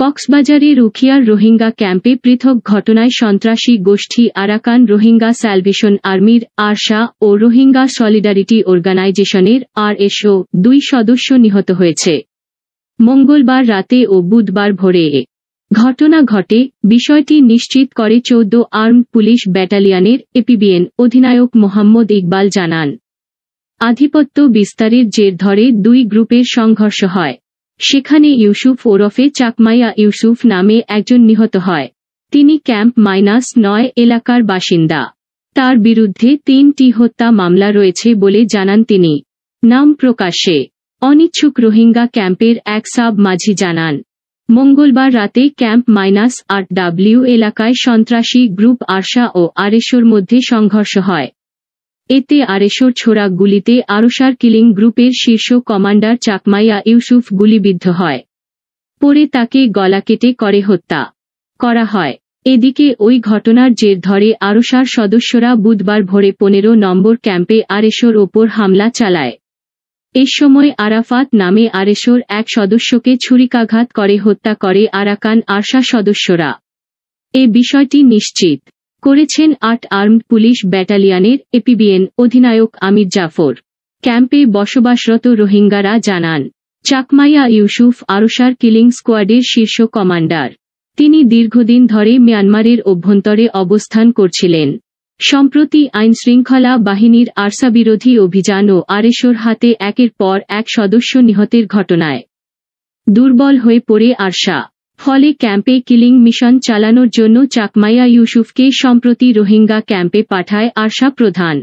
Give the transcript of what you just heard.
কক্সবাজারে রুখিয়ার রোহিঙ্গা ক্যাম্পে পৃথক ঘটনায় সন্ত্রাসী গোষ্ঠী আরাকান রোহিঙ্গা স্যালভেশন আর্মির আরশা ও রোহিঙ্গা সলিডারিটি অর্গানাইজেশনের আরএসও দুই সদস্য নিহত হয়েছে মঙ্গলবার রাতে ও বুধবার ভোরে ঘটনা ঘটে বিষয়টি নিশ্চিত করে চৌদ্দ আর্ম পুলিশ ব্যাটালিয়ানের এপিবিএন অধিনায়ক মোহাম্মদ ইকবাল জানান আধিপত্য বিস্তারের জের ধরে দুই গ্রুপের সংঘর্ষ হয় সেখানে ইউসুফ ওরফে চাকমাইয়া ইউসুফ নামে একজন নিহত হয় তিনি ক্যাম্প মাইনাস নয় এলাকার বাসিন্দা তার বিরুদ্ধে তিনটি হত্যা মামলা রয়েছে বলে জানান তিনি নাম প্রকাশে অনিচ্ছুক রোহিঙ্গা ক্যাম্পের এক সাব মাঝি জানান মঙ্গলবার রাতে ক্যাম্প মাইনাস আর ডাব্লিউ এলাকায় সন্ত্রাসী গ্রুপ আরশা ও আরেশোর মধ্যে সংঘর্ষ হয় এতে আরেশোর ছোড়া গুলিতে আরসার কিলিং গ্রুপের শীর্ষ কমান্ডার চাকমাইয়া ইউসুফ গুলিবিদ্ধ হয় পরে তাকে গলা কেটে করে হত্যা করা হয় এদিকে ওই ঘটনার জের ধরে আরসার সদস্যরা বুধবার ভোরে পনেরো নম্বর ক্যাম্পে আরেশোর ওপর হামলা চালায় এ সময় আরাফাত নামে আরেশোর এক সদস্যকে ছুরিকাঘাত করে হত্যা করে আরাকান আরশা সদস্যরা এ বিষয়টি নিশ্চিত করেছেন আট আর্মড পুলিশ ব্যাটালিয়ানের এপিবিএন অধিনায়ক আমির জাফর ক্যাম্পে বসবাসরত রোহিঙ্গারা জানান চাকমাইয়া ইউসুফ আরসার কিলিং স্কোয়াডের শীর্ষ কমান্ডার তিনি দীর্ঘদিন ধরে মিয়ানমারের অভ্যন্তরে অবস্থান করছিলেন সম্প্রতি আইনশৃঙ্খলা বাহিনীর আরসাবিরোধী অভিযান ও আরেশোর হাতে একের পর এক সদস্য নিহতের ঘটনায় দুর্বল হয়ে পড়ে আরশা ফলে ক্যাম্পে কিলিং মিশন চালানোর জন্য চাকমাইয়া ইউসুফকে সম্প্রতি রোহিঙ্গা ক্যাম্পে পাঠায় আশা প্রধান